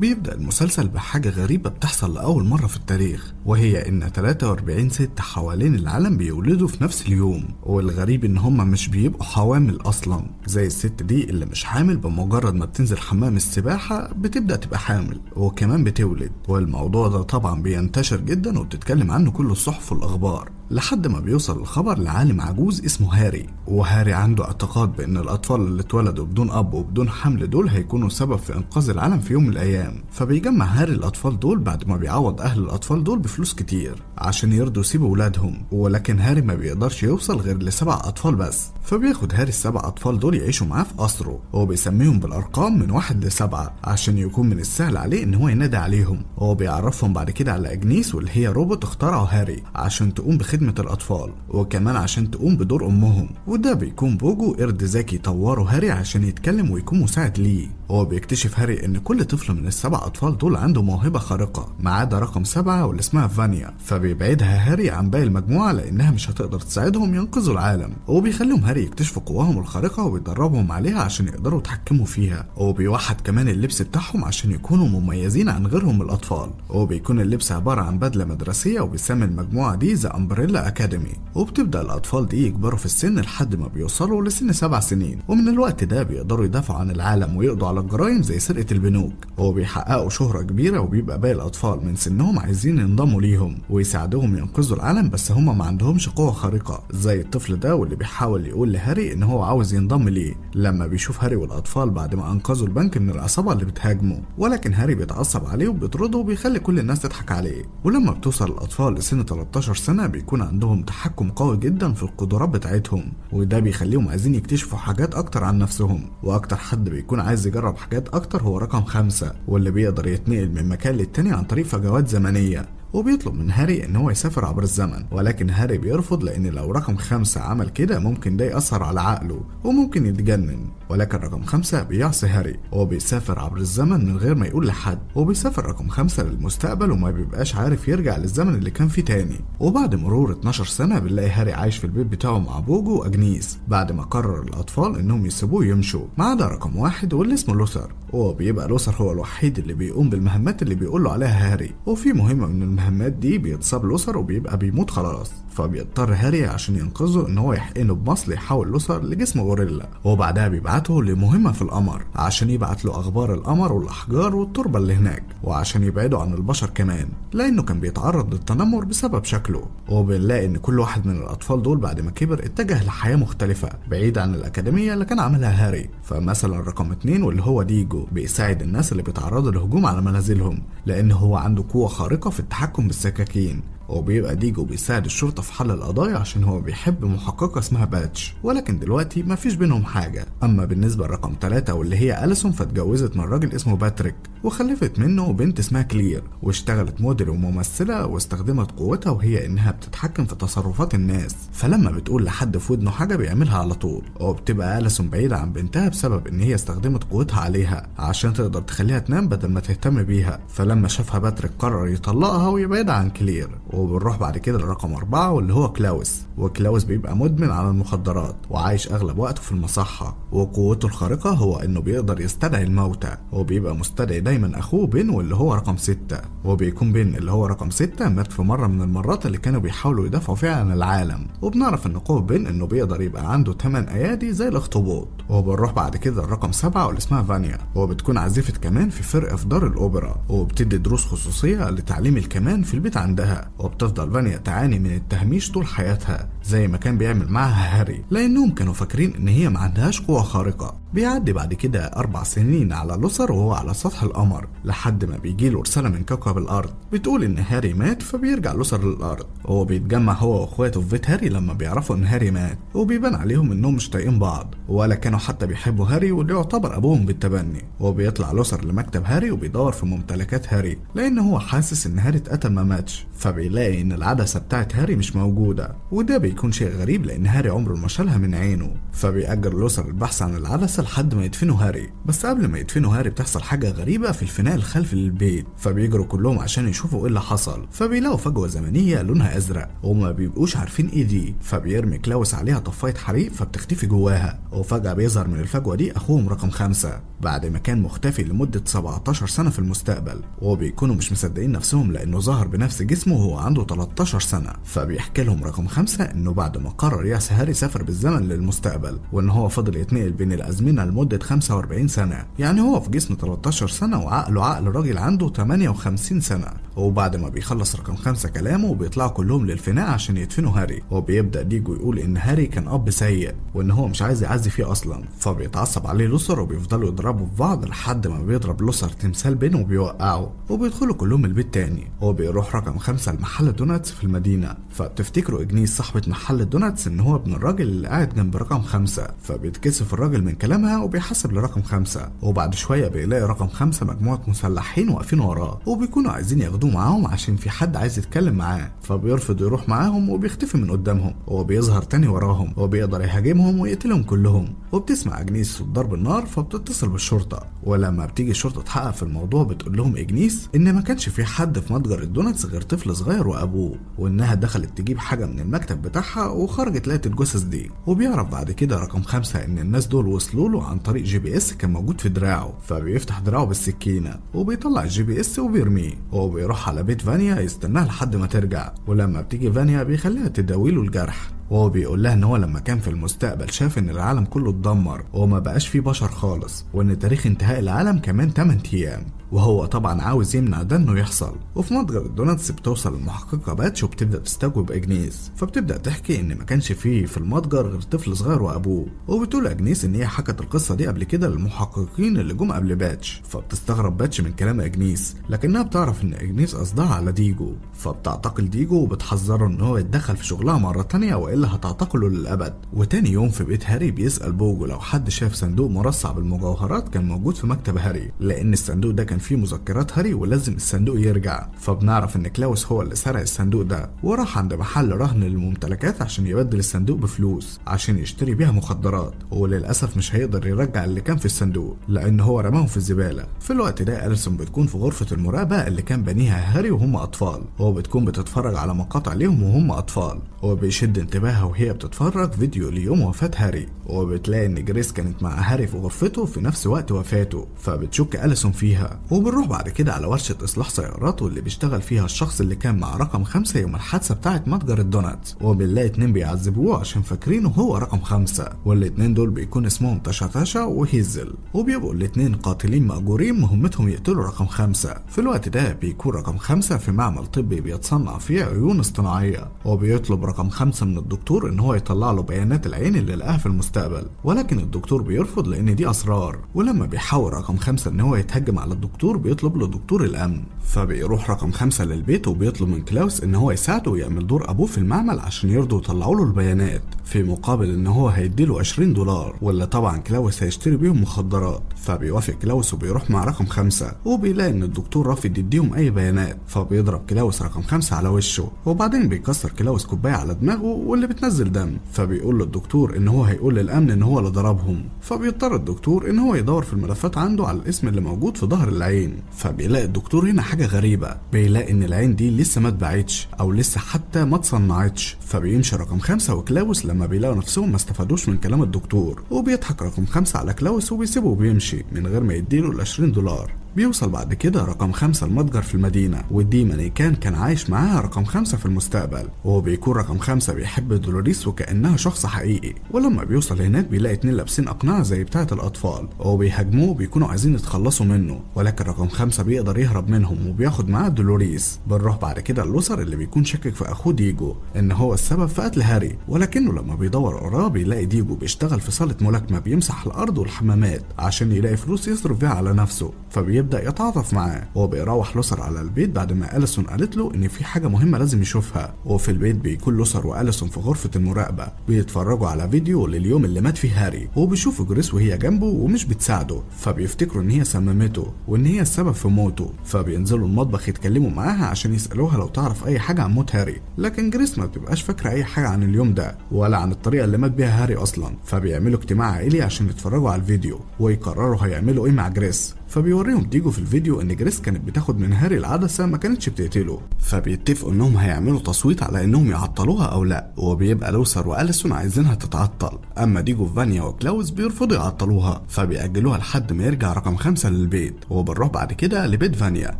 بيبدأ المسلسل بحاجة غريبة بتحصل لأول مرة في التاريخ وهي إن 43 ست حوالين العالم بيولدوا في نفس اليوم والغريب إن هما مش بيبقوا حوامل أصلا زي الست دي اللي مش حامل بمجرد ما بتنزل حمام السباحة بتبدأ تبقى حامل وكمان بتولد والموضوع ده طبعا بينتشر جدا وبتتكلم عنه كل الصحف والأخبار لحد ما بيوصل الخبر لعالم عجوز اسمه هاري وهاري عنده اعتقاد بأن الأطفال اللي اتولدوا بدون أب وبدون حمل دول هيكونوا سبب في إنقاذ العالم في يوم من الأيام الكلام فبيجمع هاري الأطفال دول بعد ما بيعوض أهل الأطفال دول بفلوس كتير عشان يرضوا يسيبوا ولادهم ولكن هاري ما بيقدرش يوصل غير لسبع أطفال بس فبياخد هاري السبع أطفال دول يعيشوا معاه في قصره هو بيسميهم بالأرقام من واحد لسبعة عشان يكون من السهل عليه إن هو ينادي عليهم وهو بيعرفهم بعد كده على أجنيس واللي هي روبوت اخترعه هاري عشان تقوم بخدمة الأطفال وكمان عشان تقوم بدور أمهم وده بيكون بوجو قرد ذكي طوره هاري عشان يتكلم ويكون مساعد ليه هو بيكتشف هاري إن كل طفل من السبع أطفال دول عنده موهبة خارقة ما عدا رقم سبعة واللي اسمها فانيا فبيبعدها هاري عن باقي المجموعة لأنها مش هتقدر تساعدهم ينقذوا العالم وبيخليهم هاري يكتشفوا قواهم الخارقة ويدربهم عليها عشان يقدروا يتحكموا فيها وبيوحد كمان اللبس بتاعهم عشان يكونوا مميزين عن غيرهم الأطفال وبيكون اللبس عبارة عن بدلة مدرسية وبيسمي المجموعة دي ذا أمبريلا أكاديمي وبتبدأ الأطفال دي يكبروا في السن لحد ما بيوصلوا لسن سبع سنين ومن الوقت ده بيقدروا يدافعوا عن العالم ويقضوا على الجرائم زي سرقة البنوك وبي بيحققوا شهرة كبيرة وبيبقى باقي الأطفال من سنهم عايزين ينضموا ليهم ويساعدوهم ينقذوا العالم بس هما ما عندهمش قوة خارقة زي الطفل ده واللي بيحاول يقول لهاري إن هو عاوز ينضم ليه لما بيشوف هاري والأطفال بعد ما أنقذوا البنك من العصابة اللي بتهاجمه ولكن هاري بيتعصب عليه وبيطرده وبيخلي كل الناس تضحك عليه ولما بتوصل الأطفال لسن 13 سنة بيكون عندهم تحكم قوي جدا في القدرات بتاعتهم وده بيخليهم عايزين يكتشفوا حاجات أكتر عن نفسهم وأكتر حد بيكون عايز يجرب حاجات أكتر هو رقم خمسة واللي بيقدر يتنقل من مكان للتاني عن طريق فجوات زمنية وبيطلب من هاري ان هو يسافر عبر الزمن ولكن هاري بيرفض لان لو رقم خمسة عمل كده ممكن ده يأثر على عقله وممكن يتجنن ولكن رقم خمسة بيعصي هاري وبيسافر بيسافر عبر الزمن من غير ما يقول لحد وبيسافر رقم خمسة للمستقبل وما بيبقاش عارف يرجع للزمن اللي كان فيه تاني وبعد مرور 12 سنة بنلاقي هاري عايش في البيت بتاعه مع بوجو وأجنيس بعد ما قرر الأطفال إنهم يسيبوه يمشوا ما عدا رقم واحد واللي اسمه لوثر وبيبقى بيبقى لوثر هو الوحيد اللي بيقوم بالمهمات اللي بيقول له عليها هاري وفي مهمة من المهمات دي بيتصاب لوثر وبيبقى بيموت خلاص فبيضطر هاري عشان ينقذه إن هو يحقنه بمصل يحول لوثر لجسم غوريلا وبعدها بيبقى بعته لمهمة في القمر عشان يبعت له أخبار القمر والأحجار والتربة اللي هناك وعشان يبعده عن البشر كمان لأنه كان بيتعرض للتنمر بسبب شكله وبنلاقي إن كل واحد من الأطفال دول بعد ما كبر اتجه لحياة مختلفة بعيد عن الأكاديمية اللي كان عاملها هاري فمثلا رقم اتنين واللي هو ديجو بيساعد الناس اللي بيتعرضوا لهجوم على منازلهم لأن هو عنده قوة خارقة في التحكم بالسكاكين وبيبقى ديجو بيساعد الشرطة في حل القضايا عشان هو بيحب محققة اسمها باتش ولكن دلوقتي مفيش بينهم حاجة أما بالنسبة لرقم ثلاثة واللي هي أليسون فاتجوزت من راجل اسمه باتريك وخلفت منه بنت اسمها كلير واشتغلت موديل وممثلة واستخدمت قوتها وهي إنها بتتحكم في تصرفات الناس فلما بتقول لحد في ودنه حاجة بيعملها على طول وبتبقى أليسون بعيدة عن بنتها بسبب إن هي استخدمت قوتها عليها عشان تقدر تخليها تنام بدل ما تهتم بيها فلما شافها باتريك قرر يطلقها ويبعدها عن كلير وبنروح بعد كده لرقم أربعة واللي هو كلاوس وكلاوس بيبقى مدمن على المخدرات وعايش أغلب وقته في المصحة وقوته الخارقة هو إنه بيقدر يستدعي الموتى وبيبقى مستدعي دايما أخوه بين واللي هو رقم ستة وبيكون بين اللي هو رقم ستة مات في مرة من المرات اللي كانوا بيحاولوا يدافعوا فيها عن العالم وبنعرف إن قوة بين إنه بيقدر يبقى عنده 8 أيادي زي الاخطبوط وبنروح بعد كده لرقم سبعة واللي اسمها فانيا وبتكون عزيفة كمان في فرقة في دار الأوبرا وبتدي دروس خصوصية لتعليم الكمان في البيت عندها وبتفضل فانيا تعاني من التهميش طول حياتها زي ما كان بيعمل معها هاري لأنهم كانوا فاكرين إن هي ما عندهاش قوة خارقة بيعدي بعد كده أربع سنين على لوثر وهو على سطح القمر لحد ما بيجيله رسالة من كوكب الأرض بتقول إن هاري مات فبيرجع لوثر للأرض هو بيتجمع هو وإخواته في بيت هاري لما بيعرفوا إن هاري مات وبيبان عليهم إنهم مش طايقين بعض ولا كانوا حتى بيحبوا هاري واللي يعتبر أبوهم بالتبني وبيطلع لوثر لمكتب هاري وبيدور في ممتلكات هاري لأن هو حاسس إن هاري اتقتل ما ماتش فبيلاقي إن العدسة بتاعت هاري مش موجودة وده بيكون شيء غريب لأن هاري عمره ما شالها من عينه فبيأجر لوثر البحث عن العدسة لحد ما يدفنوا هاري بس قبل ما يدفنوا هاري بتحصل حاجة غريبة في الفناء الخلفي للبيت فبيجروا كلهم عشان يشوفوا ايه اللي حصل فبيلاقوا فجوة زمنية لونها أزرق وما بيبقوش عارفين ايه دي فبيرمي كلاوس عليها طفاية حريق فبتختفي جواها وفجأة بيظهر من الفجوة دي أخوهم رقم خمسة بعد ما كان مختفي لمدة 17 سنة في المستقبل وبيكونوا مش مصدقين نفسهم لأنه ظهر بنفس جسمه وهو عنده 13 سنة فبيحكي لهم رقم خمسة إنه بعد ما قرر ياس هاري سافر بالزمن للمستقبل وإن هو فضل يتنقل بين الأزمنة سننا لمدة 45 سنة يعني هو في جسم 13 سنة وعقله عقل راجل عنده 58 سنة وبعد ما بيخلص رقم خمسة كلامه بيطلعوا كلهم للفناء عشان يدفنوا هاري وبيبدأ ديجو يقول إن هاري كان أب سيء وإن هو مش عايز يعزي فيه أصلا فبيتعصب عليه لوسر وبيفضلوا يضربوا في بعض لحد ما بيضرب لوسر تمثال بينه وبيوقعه وبيدخلوا كلهم البيت تاني وبيروح رقم خمسة لمحل دوناتس في المدينة فبتفتكروا إجنيس صاحبة محل الدوناتس إن هو ابن الراجل اللي قاعد جنب رقم خمسة فبيتكسف الراجل من كلام قدامها وبيحسب لرقم خمسة وبعد شوية بيلاقي رقم خمسة مجموعة مسلحين واقفين وراه وبيكونوا عايزين ياخدوه معاهم عشان في حد عايز يتكلم معاه فبيرفض يروح معاهم وبيختفي من قدامهم وبيظهر تاني وراهم وبيقدر يهاجمهم ويقتلهم كلهم وبتسمع اجنيس صوت ضرب النار فبتتصل بالشرطة ولما بتيجي الشرطة تحقق في الموضوع بتقول لهم اجنيس ان ما كانش في حد في متجر الدوناتس غير طفل صغير وابوه وانها دخلت تجيب حاجة من المكتب بتاعها وخرجت لقت الجثث دي وبيعرف بعد كده رقم خمسة ان الناس دول وصلوا له عن طريق جي بي اس كان موجود في دراعه فبيفتح دراعه بالسكينه وبيطلع الجي بي اس وبيرميه وبيروح على بيت فانيا يستناها لحد ما ترجع ولما بتيجي فانيا بيخليها تداويله الجرح وهو بيقول لها ان هو لما كان في المستقبل شاف ان العالم كله اتدمر وما بقاش فيه بشر خالص وان تاريخ انتهاء العالم كمان 8 ايام وهو طبعا عاوز يمنع ده انه يحصل وفي متجر الدوناتس بتوصل المحققه باتش وبتبدا تستجوب اجنيس فبتبدا تحكي ان ما كانش فيه في المتجر غير طفل صغير وابوه وبتقول اجنيس ان هي حكت القصه دي قبل كده للمحققين اللي جم قبل باتش فبتستغرب باتش من كلام اجنيس لكنها بتعرف ان اجنيس قصدها على ديجو فبتعتقل ديجو وبتحذره ان هو يتدخل في شغلها مره تانية والا هتعتقله للابد وتاني يوم في بيت هاري بيسال بوجو لو حد شاف صندوق مرصع بالمجوهرات كان موجود في مكتب هاري لان الصندوق ده كان فيه مذكرات هاري ولازم الصندوق يرجع فبنعرف ان كلاوس هو اللي سرق الصندوق ده وراح عند محل رهن للممتلكات عشان يبدل الصندوق بفلوس عشان يشتري بيها مخدرات وللاسف مش هيقدر يرجع اللي كان في الصندوق لان هو رماهم في الزباله في الوقت ده اليسون بتكون في غرفه المراقبه اللي كان بنيها هاري وهم اطفال هو بتكون بتتفرج على مقاطع ليهم وهم اطفال هو بيشد انتباه جنبها وهي بتتفرج فيديو ليوم وفاة هاري وبتلاقي ان جريس كانت مع هاري في غرفته في نفس وقت وفاته فبتشك أليسون فيها وبنروح بعد كده على ورشة إصلاح سياراته اللي بيشتغل فيها الشخص اللي كان مع رقم خمسة يوم الحادثة بتاعة متجر الدونات وبنلاقي اتنين بيعذبوه عشان فاكرينه هو رقم خمسة والاتنين دول بيكون اسمهم تشا تشا وهيزل وبيبقوا الاتنين قاتلين مأجورين مهمتهم يقتلوا رقم خمسة في الوقت ده بيكون رقم خمسة في معمل طبي بيتصنع فيه عيون اصطناعية وبيطلب رقم خمسة من الدكتور الدكتور ان هو يطلع له بيانات العين اللي لقاها في المستقبل ولكن الدكتور بيرفض لان دي اسرار ولما بيحاول رقم خمسة ان هو يتهجم على الدكتور بيطلب له دكتور الامن فبيروح رقم خمسة للبيت وبيطلب من كلاوس ان هو يساعده ويعمل دور ابوه في المعمل عشان يرضوا يطلعوا له البيانات في مقابل ان هو هيديله 20 دولار واللي طبعا كلاوس هيشتري بيهم مخدرات فبيوافق كلاوس وبيروح مع رقم خمسة وبيلاقي ان الدكتور رافض يديهم اي بيانات فبيضرب كلاوس رقم خمسة على وشه وبعدين بيكسر كلاوس كوباية على دماغه واللي اللي بتنزل دم فبيقول للدكتور ان هو هيقول للامن ان هو اللي ضربهم فبيضطر الدكتور ان هو يدور في الملفات عنده على الاسم اللي موجود في ظهر العين فبيلاقي الدكتور هنا حاجه غريبه بيلاقي ان العين دي لسه ما اتباعتش او لسه حتى ما اتصنعتش فبيمشي رقم خمسه وكلاوس لما بيلاقوا نفسهم ما استفادوش من كلام الدكتور وبيضحك رقم خمسه على كلاوس وبيسيبه وبيمشي من غير ما يديله ال 20 دولار بيوصل بعد كده رقم خمسة المتجر في المدينة ودي مانيكان كان عايش معاها رقم خمسة في المستقبل وهو بيكون رقم خمسة بيحب دولوريس وكأنها شخص حقيقي ولما بيوصل هناك بيلاقي اتنين لابسين أقنعة زي بتاعة الأطفال وهو بيهاجموه بيكونوا عايزين يتخلصوا منه ولكن رقم خمسة بيقدر يهرب منهم وبياخد معاه دولوريس بنروح بعد كده الأسر اللي بيكون شاكك في أخوه ديجو إن هو السبب في قتل هاري ولكنه لما بيدور وراه بيلاقي ديجو بيشتغل في صالة ملاكمة بيمسح الأرض والحمامات عشان يلاقي فلوس يصرف بيها على نفسه فبيبدأ بيبدأ يتعاطف معاه وبيروح لوثر على البيت بعد ما أليسون قالت له إن في حاجة مهمة لازم يشوفها وفي البيت بيكون لوثر وأليسون في غرفة المراقبة بيتفرجوا على فيديو لليوم اللي مات فيه هاري وبيشوفوا جريس وهي جنبه ومش بتساعده فبيفتكروا إن هي سممته وإن هي السبب في موته فبينزلوا المطبخ يتكلموا معاها عشان يسألوها لو تعرف أي حاجة عن موت هاري لكن جريس ما بتبقاش فاكرة أي حاجة عن اليوم ده ولا عن الطريقة اللي مات بيها هاري أصلا فبيعملوا اجتماع عائلي عشان يتفرجوا على الفيديو ويقرروا هيعملوا إيه مع جريس فبيوريهم ديجو في الفيديو ان جريس كانت بتاخد من هاري العدسه ما كانتش بتقتله فبيتفقوا انهم هيعملوا تصويت على انهم يعطلوها او لا وبيبقى لوثر واليسون عايزينها تتعطل اما ديجو فانيا وكلاوس بيرفضوا يعطلوها فبيأجلوها لحد ما يرجع رقم خمسة للبيت وبنروح بعد كده لبيت فانيا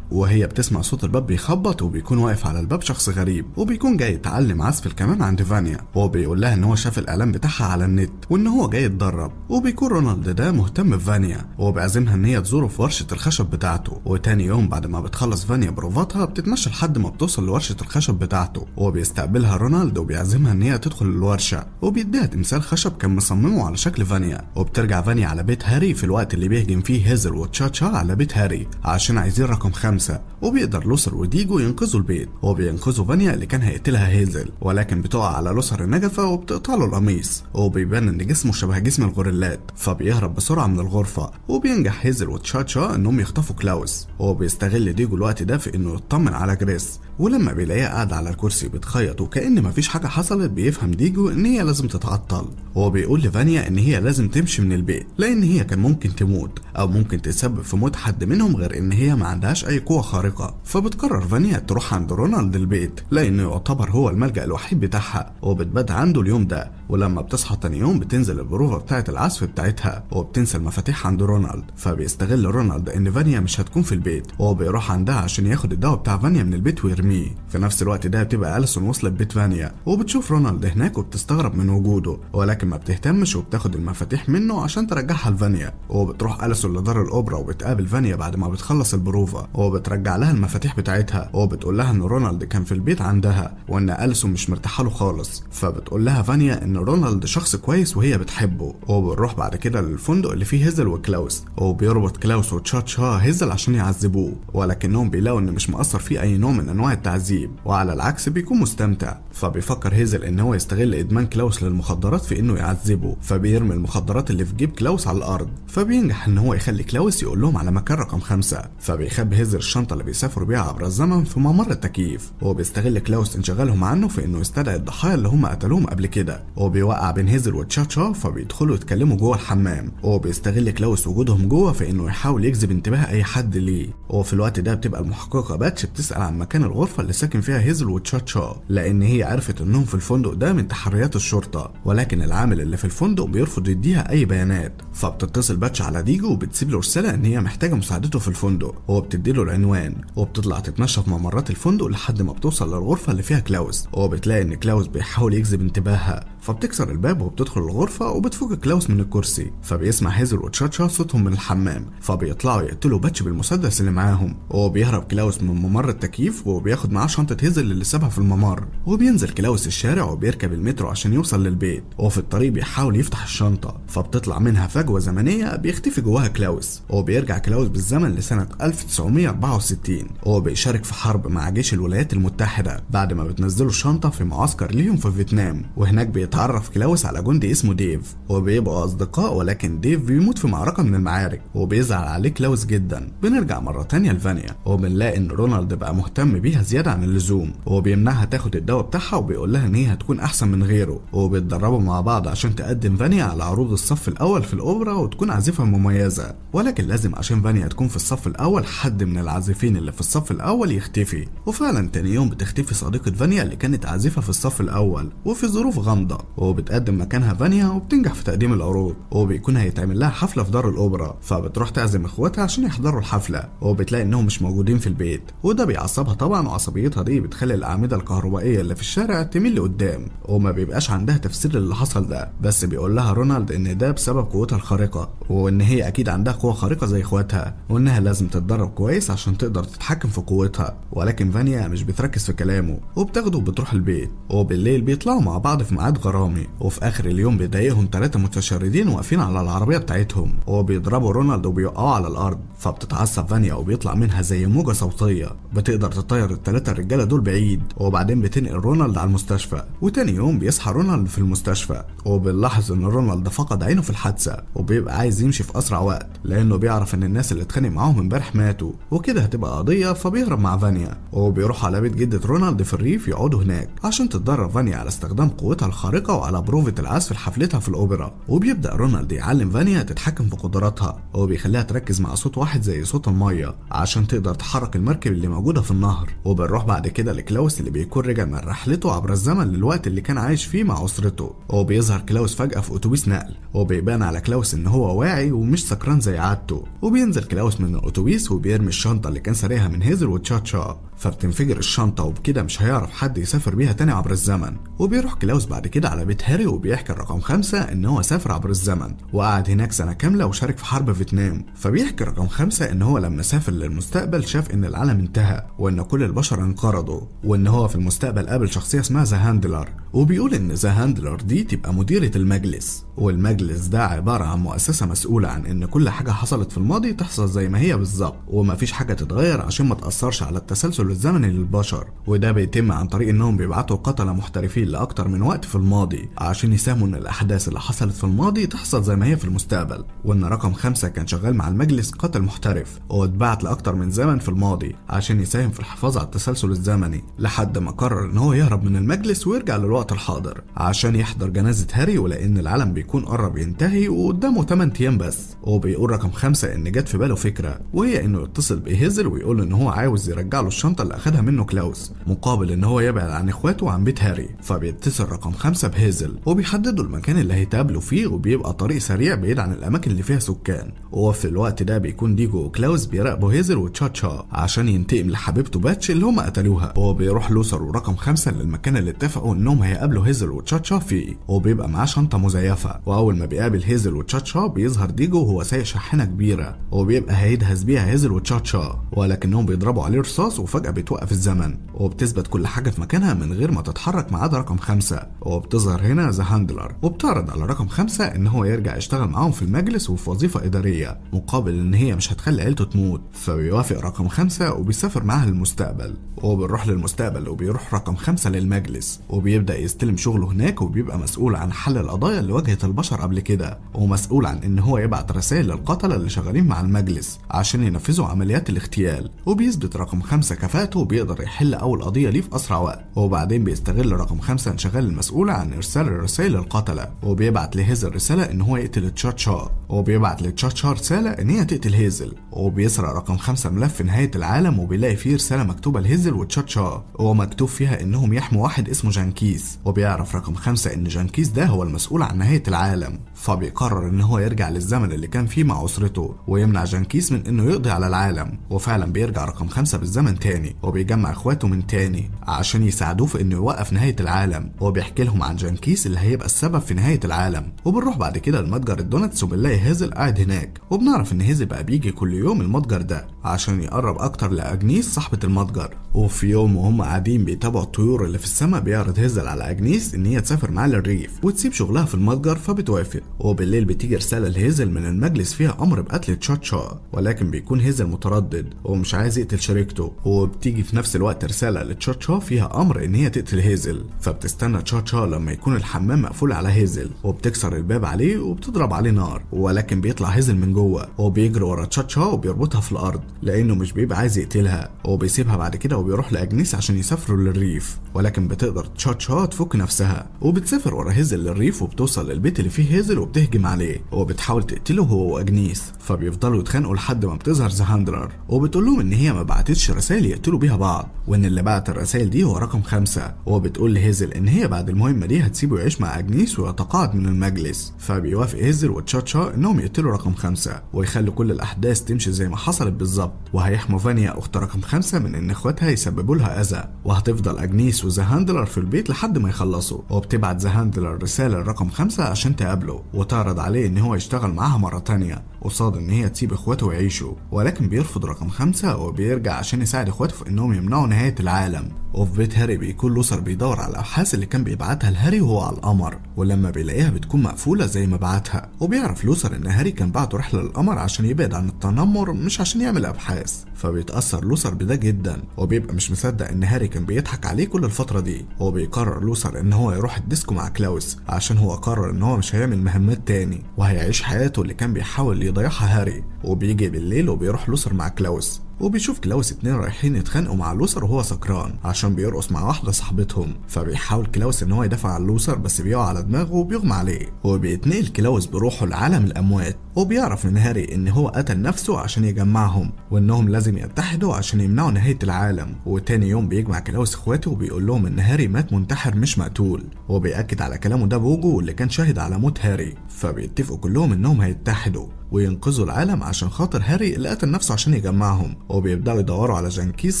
وهي بتسمع صوت الباب بيخبط وبيكون واقف على الباب شخص غريب وبيكون جاي يتعلم عزف الكمان عند فانيا وهو بيقول لها ان هو شاف الاعلان بتاعها على النت وان هو جاي يتدرب وبيكون رونالد ده مهتم بفانيا وهو بيعزمها ان هي تزوره في ورشه الخشب بتاعته وتاني يوم بعد ما بتخلص فانيا بروفاتها بتتمشى لحد ما بتوصل لورشه الخشب بتاعته وبيستقبلها رونالد وبيعزمها ان هي تدخل الورشه وبيديها تمثال خشب كان مصممه على شكل فانيا وبترجع فانيا على بيت هاري في الوقت اللي بيهجم فيه هيزر وتشاتشا على بيت هاري عشان عايزين رقم خمسة خمسة وبيقدر لوسر وديجو ينقذوا البيت وبينقذوا فانيا اللي كان هيقتلها هيزل ولكن بتقع على لوسر النجفة وبتقطع له القميص وبيبان ان جسمه شبه جسم الغوريلات فبيهرب بسرعة من الغرفة وبينجح هيزل وتشاتشا انهم يخطفوا كلاوس وبيستغل ديجو الوقت ده في انه يطمن على جريس ولما بيلاقيها قاعدة على الكرسي بتخيط وكأن مفيش حاجة حصلت بيفهم ديجو إن هي لازم تتعطل وبيقول لفانيا إن هي لازم تمشي من البيت لأن هي كان ممكن تموت أو ممكن تسبب في موت حد منهم غير إن هي ما عندهاش أي قوة خارقة فبتقرر فانيا تروح عند رونالد البيت لأنه يعتبر هو الملجأ الوحيد بتاعها وبتبات عنده اليوم ده ولما بتصحى تاني يوم بتنزل البروفة بتاعة العزف بتاعتها وبتنسى المفاتيح عند رونالد فبيستغل رونالد ان فانيا مش هتكون في البيت وهو بيروح عندها عشان ياخد الدواء بتاع فانيا من البيت ويرميه في نفس الوقت ده بتبقى اليسون وصلت بيت فانيا وبتشوف رونالد هناك وبتستغرب من وجوده ولكن ما بتهتمش وبتاخد المفاتيح منه عشان ترجعها لفانيا وبتروح اليسون لدار الاوبرا وبتقابل فانيا بعد ما بتخلص البروفة وبترجع لها المفاتيح بتاعتها وبتقول لها ان رونالد كان في البيت عندها وان اليسون مش مرتاحه له خالص فبتقول لها فانيا ان إن رونالد شخص كويس وهي بتحبه وبنروح بعد كده للفندق اللي فيه هيزل وكلاوس وبيربط كلاوس وتشاتشا هيزل عشان يعذبوه ولكنهم بيلاقوا إن مش مقصر فيه أي نوع من أنواع التعذيب وعلى العكس بيكون مستمتع فبيفكر هيزل إن هو يستغل إدمان كلاوس للمخدرات في إنه يعذبه فبيرمي المخدرات اللي في جيب كلاوس على الأرض فبينجح إن هو يخلي كلاوس يقول لهم على مكان رقم خمسة فبيخبي هيزل الشنطة اللي بيسافروا بيها عبر الزمن في ممر التكييف وبيستغل كلاوس انشغالهم عنه في إنه يستدعي الضحايا اللي هم قتلوهم قبل كده هو بيوقع بين هيزل وتشاتشا فبيدخلوا يتكلموا جوه الحمام هو بيستغل كلاوس وجودهم جوه في انه يحاول يجذب انتباه اي حد ليه هو في الوقت ده بتبقى المحققه باتش بتسال عن مكان الغرفه اللي ساكن فيها هيزل وتشاتشا لان هي عرفت انهم في الفندق ده من تحريات الشرطه ولكن العامل اللي في الفندق بيرفض يديها اي بيانات فبتتصل باتش على ديجو وبتسيب له رساله ان هي محتاجه مساعدته في الفندق هو له العنوان وبتطلع تتمشى في ممرات الفندق لحد ما بتوصل للغرفه اللي فيها كلاوس هو بتلاقي ان كلاوس بيحاول يجذب انتباهها فبتكسر الباب وبتدخل الغرفة وبتفوق كلاوس من الكرسي فبيسمع هيزل وتشاتشا صوتهم من الحمام فبيطلعوا يقتلوا باتش بالمسدس اللي معاهم وبيهرب كلاوس من ممر التكييف وبياخد معاه شنطة هيزل اللي سابها في الممر وبينزل كلاوس الشارع وبيركب المترو عشان يوصل للبيت وفي الطريق بيحاول يفتح الشنطة فبتطلع منها فجوة زمنية بيختفي جواها كلاوس وبيرجع كلاوس بالزمن لسنة 1964 وبيشارك في حرب مع جيش الولايات المتحدة بعد ما بتنزلوا الشنطة في معسكر ليهم في فيتنام وهناك بيتعرف بيتعرف كلاوس على جندي اسمه ديف وبيبقوا أصدقاء ولكن ديف بيموت في معركة من المعارك وبيزعل عليه كلاوس جدا بنرجع مرة تانية لفانيا وبنلاقي إن رونالد بقى مهتم بيها زيادة عن اللزوم وبيمنعها تاخد الدواء بتاعها وبيقول لها إن هي هتكون أحسن من غيره وبيتدربوا مع بعض عشان تقدم فانيا على عروض الصف الأول في الأوبرا وتكون عازفة مميزة ولكن لازم عشان فانيا تكون في الصف الأول حد من العازفين اللي في الصف الأول يختفي وفعلا تاني يوم بتختفي صديقة فانيا اللي كانت عازفة في الصف الأول وفي ظروف غامضة وبتقدم مكانها فانيا وبتنجح في تقديم العروض وبيكون هيتعمل لها حفله في دار الاوبرا فبتروح تعزم اخواتها عشان يحضروا الحفله وبتلاقي انهم مش موجودين في البيت وده بيعصبها طبعا وعصبيتها دي بتخلي الاعمده الكهربائيه اللي في الشارع تميل لقدام وما بيبقاش عندها تفسير للي حصل ده بس بيقول لها رونالد ان ده بسبب قوتها الخارقه وان هي اكيد عندها قوه خارقه زي اخواتها وانها لازم تتدرب كويس عشان تقدر تتحكم في قوتها ولكن فانيا مش بتركز في كلامه وبتاخده وبتروح البيت وبالليل بيطلعوا مع بعض في ميعاد غرام الغرامي وفي اخر اليوم بيضايقهم ثلاثه متشردين واقفين على العربيه بتاعتهم وهو بيضربوا رونالد وبيقعوا على الارض فبتتعصب فانيا وبيطلع منها زي موجه صوتيه بتقدر تطير الثلاثه الرجاله دول بعيد وبعدين بتنقل رونالد على المستشفى وتاني يوم بيصحى رونالد في المستشفى وبنلاحظ ان رونالد فقد عينه في الحادثه وبيبقى عايز يمشي في اسرع وقت لانه بيعرف ان الناس اللي اتخانق معاهم امبارح ماتوا وكده هتبقى قضيه فبيهرب مع فانيا وبيروح على بيت جده رونالد في الريف يقعدوا هناك عشان تتدرب فانيا على استخدام قوتها الخارقه خارقة وعلى بروفة العزف لحفلتها في الأوبرا وبيبدأ رونالد يعلم فانيا تتحكم في قدراتها وبيخليها تركز مع صوت واحد زي صوت المية عشان تقدر تحرك المركب اللي موجودة في النهر وبنروح بعد كده لكلاوس اللي بيكون رجع من رحلته عبر الزمن للوقت اللي كان عايش فيه مع أسرته وبيظهر كلاوس فجأة في أتوبيس نقل وبيبان على كلاوس إن هو واعي ومش سكران زي عادته وبينزل كلاوس من الأتوبيس وبيرمي الشنطة اللي كان سريها من هيزل وتشاتشا فبتنفجر الشنطة وبكده مش هيعرف حد يسافر بيها تاني عبر الزمن وبيروح كلاوس بعد كده على بيت هاري وبيحكي الرقم خمسة إن هو سافر عبر الزمن وقعد هناك سنة كاملة وشارك في حرب فيتنام فبيحكي رقم خمسة إن هو لما سافر للمستقبل شاف إن العالم انتهى وإن كل البشر انقرضوا وإن هو في المستقبل قابل شخصية اسمها ذا هاندلر وبيقول إن ذا هاندلر دي تبقى مديرة المجلس والمجلس ده عبارة عن مؤسسة مسؤولة عن إن كل حاجة حصلت في الماضي تحصل زي ما هي بالظبط ومفيش حاجة تتغير عشان ما تأثرش على التسلسل الزمني للبشر وده بيتم عن طريق إنهم بيبعتوا قتلة محترفين لأكتر من وقت في الماضي عشان يساهموا إن الأحداث اللي حصلت في الماضي تحصل زي ما هي في المستقبل وإن رقم خمسة كان شغال مع المجلس قاتل محترف واتبعت لأكتر من زمن في الماضي عشان يساهم في الحفاظ على التسلسل الزمني لحد ما قرر إن هو يهرب من المجلس ويرجع للوقت الحاضر عشان يحضر جنازة هاري ولأن العالم بيكون قرب ينتهي وقدامه 8 ايام بس وبيقول رقم خمسة ان جت في باله فكرة وهي انه يتصل بهيزل ويقول ان هو عاوز يرجع له الشنطة اللي اخدها منه كلاوس مقابل ان هو يبعد عن اخواته وعن بيت هاري فبيتصل رقم خمسة بهيزل وبيحددوا المكان اللي هيتقابلوا فيه وبيبقى طريق سريع بعيد عن الاماكن اللي فيها سكان وهو في الوقت ده بيكون ديجو وكلاوس بيراقبوا هيزل وتشاتشا عشان ينتقم لحبيبته باتش اللي هم قتلوها وبيروح لوسر ورقم خمسة للمكان اللي اتفقوا انهم هيقابلوا هيزل وتشاتشا فيه وبيبقى معاه شنطة مزيفة واول ما بيقابل هيزل وتشاتشا بيظهر ديجو وهو سايق شاحنه كبيره وبيبقى هيدهس بيها هيزل وتشاتشا ولكنهم بيضربوا عليه رصاص وفجأة بيتوقف الزمن وبتثبت كل حاجة في مكانها من غير ما تتحرك ما عدا رقم خمسة وبتظهر هنا ذا هاندلر وبتعرض على رقم خمسة إن هو يرجع يشتغل معاهم في المجلس وفي وظيفة إدارية مقابل إن هي مش هتخلي عيلته تموت فبيوافق رقم خمسة وبيسافر معاها للمستقبل وبنروح للمستقبل وبيروح رقم خمسة للمجلس وبيبدأ يستلم شغله هناك وبيبقى مسؤول عن حل القضايا اللي واجهت البشر قبل كده ومسؤول عن إن هو يبعت رسائل للقتلة اللي شغالين مع المجلس عشان ينفذوا عمليات الاختيار ريال وبيثبت رقم خمسة كفاءته وبيقدر يحل أول قضية ليه في أسرع وقت وبعدين بيستغل رقم خمسة انشغال المسؤول عن إرسال الرسائل القتلة وبيبعت لهيزل رسالة إن هو يقتل تشاتشا وبيبعت لتشاتشا رسالة إن هي تقتل هيزل وبيسرق رقم خمسة ملف في نهاية العالم وبيلاقي فيه رسالة مكتوبة لهيزل وتشاتشا ومكتوب فيها إنهم يحموا واحد اسمه جانكيس وبيعرف رقم خمسة إن جانكيس ده هو المسؤول عن نهاية العالم فبيقرر إن هو يرجع للزمن اللي كان فيه مع أسرته ويمنع جانكيس من إنه يقضي على العالم وفعلا فعلا بيرجع رقم خمسة بالزمن تاني وبيجمع اخواته من تاني عشان يساعدوه في انه يوقف نهاية العالم وبيحكي لهم عن جانكيس اللي هيبقى السبب في نهاية العالم وبنروح بعد كده لمتجر الدوناتس وبنلاقي هيزل قاعد هناك وبنعرف ان هيزل بقى بيجي كل يوم المتجر ده عشان يقرب اكتر لاجنيس صاحبة المتجر وفي يوم وهم قاعدين بيتابعوا الطيور اللي في السماء بيعرض هيزل على اجنيس ان هي تسافر معاه للريف وتسيب شغلها في المتجر فبتوافق وبالليل بتيجي رسالة لهيزل من المجلس فيها امر بقتل تشاتشا ولكن بيكون هيزل متردد ومش عايز يقتل شريكته وبتيجي في نفس الوقت رسالة لتشاتشا فيها أمر إن هي تقتل هيزل فبتستنى تشاتشا لما يكون الحمام مقفول على هيزل وبتكسر الباب عليه وبتضرب عليه نار ولكن بيطلع هيزل من جوه وبيجري ورا تشاتشا وبيربطها في الأرض لأنه مش بيبقى عايز يقتلها وبيسيبها بعد كده وبيروح لأجنيس عشان يسافروا للريف ولكن بتقدر تشاتشا تفك نفسها وبتسافر ورا هيزل للريف وبتوصل للبيت اللي فيه هيزل وبتهجم عليه وبتحاول تقتله هو وأجنيس فبيفضلوا يتخانقوا لحد ما بتظهر زهاندرر وبت بتقول لهم ان هي ما بعتتش رسائل يقتلوا بيها بعض وان اللي بعت الرسائل دي هو رقم خمسة وبتقول لهيزل ان هي بعد المهمة دي هتسيبه يعيش مع اجنيس ويتقاعد من المجلس فبيوافق هيزل وتشاتشا انهم يقتلوا رقم خمسة ويخلوا كل الاحداث تمشي زي ما حصلت بالظبط وهيحموا فانيا اخت رقم خمسة من ان اخواتها يسببوا لها اذى وهتفضل اجنيس وذا هاندلر في البيت لحد ما يخلصوا وبتبعت ذا هاندلر رسالة لرقم خمسة عشان تقابله وتعرض عليه ان هو يشتغل معاها مرة تانية قصاد ان هي تسيب اخواته ويعيشوا ولكن بيرفض رقم خمسة وبيرجع عشان يساعد اخواته في انهم يمنعوا نهاية العالم وفي بيت هاري بيكون لوثر بيدور على الابحاث اللي كان بيبعتها لهاري وهو على القمر ولما بيلاقيها بتكون مقفوله زي ما بعتها وبيعرف لوثر ان هاري كان بعته رحله للقمر عشان يبعد عن التنمر مش عشان يعمل ابحاث فبيتاثر لوثر بده جدا وبيبقى مش مصدق ان هاري كان بيضحك عليه كل الفتره دي وبيقرر لوثر ان هو يروح الديسكو مع كلاوس عشان هو قرر ان هو مش هيعمل مهمات تاني وهيعيش حياته اللي كان بيحاول يضيعها هاري وبيجي بالليل وبيروح لوثر مع كلاوس وبيشوف كلاوس اتنين رايحين يتخانقوا مع لوسر وهو سكران عشان بيرقص مع واحده صاحبتهم فبيحاول كلاوس ان هو يدافع عن لوسر بس بيقع على دماغه وبيغمى عليه وبيتنقل كلاوس بروحه لعالم الاموات وبيعرف من هاري ان هو قتل نفسه عشان يجمعهم وانهم لازم يتحدوا عشان يمنعوا نهايه العالم وتاني يوم بيجمع كلاوس اخواته وبيقول لهم ان هاري مات منتحر مش مقتول وبيأكد على كلامه ده بوجو اللي كان شاهد على موت هاري فبيتفقوا كلهم انهم هيتحدوا وينقذوا العالم عشان خاطر هاري اللي قتل نفسه عشان يجمعهم وبيبدأوا يدوروا على جانكيز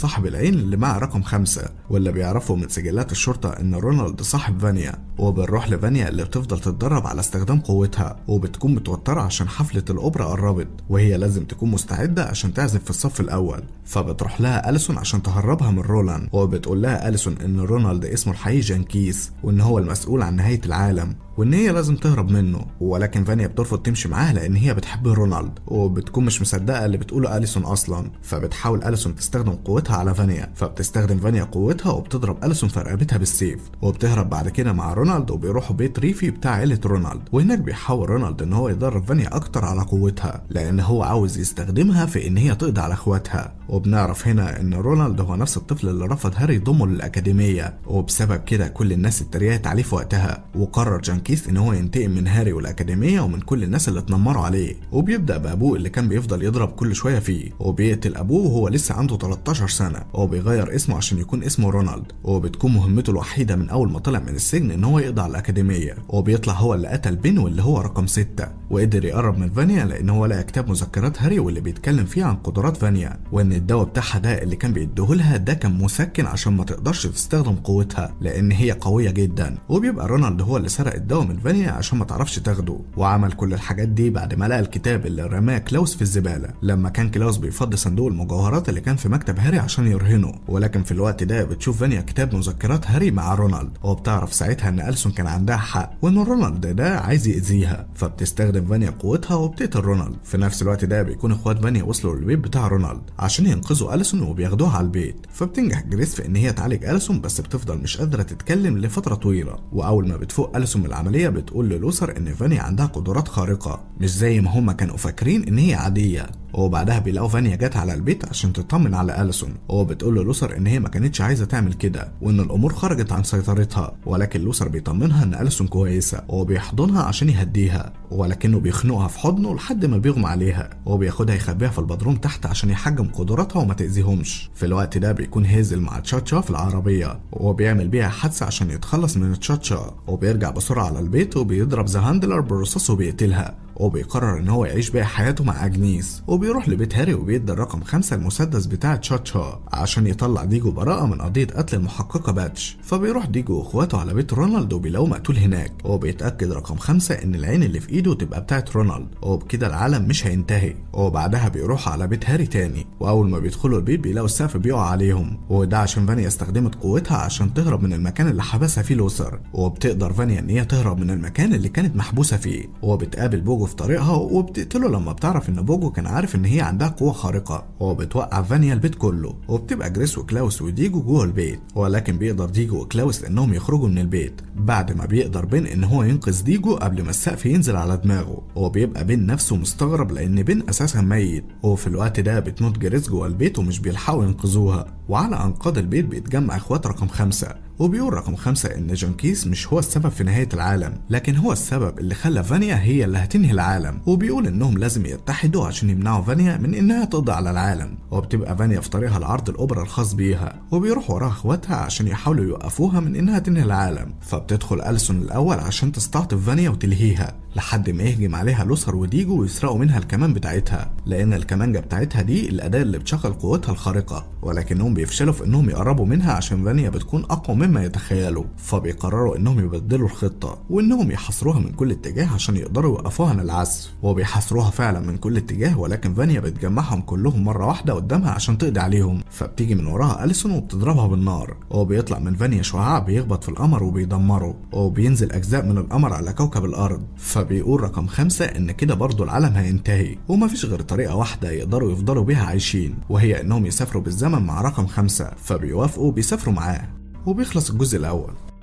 صاحب العين اللي معاه رقم خمسة واللي بيعرفوا من سجلات الشرطة إن رونالد صاحب فانيا وبنروح لفانيا اللي بتفضل تتدرب على استخدام قوتها وبتكون متوترة عشان حفلة الأوبرا قربت وهي لازم تكون مستعدة عشان تعزف في الصف الأول فبتروح لها أليسون عشان تهربها من رولان وبتقول لها أليسون إن رونالد اسمه الحقيقي جانكيز وإن هو المسؤول عن نهاية العالم وان هي لازم تهرب منه ولكن فانيا بترفض تمشي معاه لان هي بتحب رونالد وبتكون مش مصدقه اللي بتقوله اليسون اصلا فبتحاول اليسون تستخدم قوتها على فانيا فبتستخدم فانيا قوتها وبتضرب اليسون في رقبتها بالسيف وبتهرب بعد كده مع رونالد وبيروحوا بيت ريفي بتاع عيله رونالد وهناك بيحاول رونالد ان هو يدرب فانيا اكتر على قوتها لان هو عاوز يستخدمها في ان هي تقضي على اخواتها وبنعرف هنا ان رونالد هو نفس الطفل اللي رفض هاري يضمه للاكاديميه وبسبب كده كل الناس اتريقت عليه في وقتها وقرر جان كيس ان هو ينتقم من هاري والاكاديميه ومن كل الناس اللي اتنمروا عليه وبيبدا بابوه اللي كان بيفضل يضرب كل شويه فيه وبيقتل ابوه وهو لسه عنده 13 سنه وبيغير اسمه عشان يكون اسمه رونالد وبتكون مهمته الوحيده من اول ما طلع من السجن ان هو يقضي على الاكاديميه وبيطلع هو اللي قتل بين واللي هو رقم 6 وقدر يقرب من فانيا لان هو لقى كتاب مذكرات هاري واللي بيتكلم فيه عن قدرات فانيا وان الدواء بتاعها ده اللي كان بيديهولها ده كان مسكن عشان ما تقدرش تستخدم قوتها لان هي قويه جدا وبيبقى رونالد هو اللي سرق الدواء محتوى من فانيا عشان ما تعرفش تاخده وعمل كل الحاجات دي بعد ما لقى الكتاب اللي رماه كلاوس في الزباله لما كان كلاوس بيفضي صندوق المجوهرات اللي كان في مكتب هاري عشان يرهنه ولكن في الوقت ده بتشوف فانيا كتاب مذكرات هاري مع رونالد وبتعرف ساعتها ان ألسون كان عندها حق وان رونالد ده عايز يأذيها فبتستخدم فانيا قوتها وبتقتل رونالد في نفس الوقت ده بيكون اخوات فانيا وصلوا للبيت بتاع رونالد عشان ينقذوا ألسون وبياخدوها على البيت فبتنجح جريس في ان هي تعالج ألسون بس بتفضل مش قادره تتكلم لفتره طويله واول ما بتفوق ألسون من العملية بتقول للوسر إن فانيا عندها قدرات خارقة مش زي ما هما كانوا فاكرين إن هي عادية وبعدها بيلاقوا فانيا جت على البيت عشان تطمن على أليسون وهو بتقول لوثر إن هي ما كانتش عايزة تعمل كده وإن الأمور خرجت عن سيطرتها ولكن لوثر بيطمنها إن أليسون كويسة وبيحضنها عشان يهديها ولكنه بيخنقها في حضنه لحد ما بيغمى عليها وبياخدها يخبيها في البدروم تحت عشان يحجم قدراتها وما تأذيهمش في الوقت ده بيكون هيزل مع تشاتشا في العربية وبيعمل بيها حادثة عشان يتخلص من تشاتشا وبيرجع بسرعة على البيت وبيضرب ذا هاندلر بالرصاص وبيقتلها وبيقرر ان هو يعيش باقي حياته مع اجنيس وبيروح لبيت هاري وبيدي الرقم خمسة المسدس بتاع تشاتشا عشان يطلع ديجو براءة من قضية قتل المحققة باتش فبيروح ديجو واخواته على بيت رونالد وبيلاقوه مقتول هناك وبيتأكد رقم خمسة ان العين اللي في ايده تبقى بتاعت رونالد وبكده العالم مش هينتهي وبعدها بيروحوا على بيت هاري تاني واول ما بيدخلوا البيت بيلاقوا السقف بيقع عليهم وده عشان فانيا استخدمت قوتها عشان تهرب من المكان اللي حبسها فيه لوسر وبتقدر فانيا ان هي تهرب من المكان اللي كانت محبوسة فيه وبتقابل بوجو بوجو في طريقها وبتقتله لما بتعرف ان بوجو كان عارف ان هي عندها قوة خارقة وبتوقع فانيا البيت كله وبتبقى جريس وكلاوس وديجو جوه البيت ولكن بيقدر ديجو وكلاوس انهم يخرجوا من البيت بعد ما بيقدر بين ان هو ينقذ ديجو قبل ما السقف ينزل على دماغه وبيبقى بين نفسه مستغرب لان بين اساسا ميت وفي الوقت ده بتموت جريس جوه البيت ومش بيلحقوا ينقذوها وعلى أنقاض البيت بيتجمع إخوات رقم خمسة وبيقول رقم خمسة إن جونكيس مش هو السبب في نهاية العالم لكن هو السبب اللي خلى فانيا هي اللي هتنهي العالم وبيقول إنهم لازم يتحدوا عشان يمنعوا فانيا من إنها تقضي على العالم وبتبقى فانيا في طريقها لعرض الأوبرا الخاص بيها وبيروح وراها إخواتها عشان يحاولوا يوقفوها من إنها تنهي العالم فبتدخل ألسون الأول عشان تستعطف فانيا وتلهيها لحد ما يهجم عليها لوثر وديجو ويسرقوا منها الكمان بتاعتها لان الكمانجه بتاعتها دي الاداه اللي بتشغل قوتها الخارقه ولكنهم بيفشلوا في انهم يقربوا منها عشان فانيا بتكون اقوى مما يتخيلوا فبيقرروا انهم يبدلوا الخطه وانهم يحاصروها من كل اتجاه عشان يقدروا يوقفوها عن العزف وبيحاصروها فعلا من كل اتجاه ولكن فانيا بتجمعهم كلهم مره واحده قدامها عشان تقضي عليهم فبتيجي من وراها اليسون وبتضربها بالنار وبيطلع من فانيا شعاع بيخبط في القمر وبيدمره وبينزل اجزاء من القمر على كوكب الارض ف بيقول رقم خمسة إن كده برضه العالم هينتهي ومفيش غير طريقة واحدة يقدروا يفضلوا بيها عايشين وهي إنهم يسافروا بالزمن مع رقم خمسة فبيوافقوا بيسافروا معاه وبيخلص الجزء الأول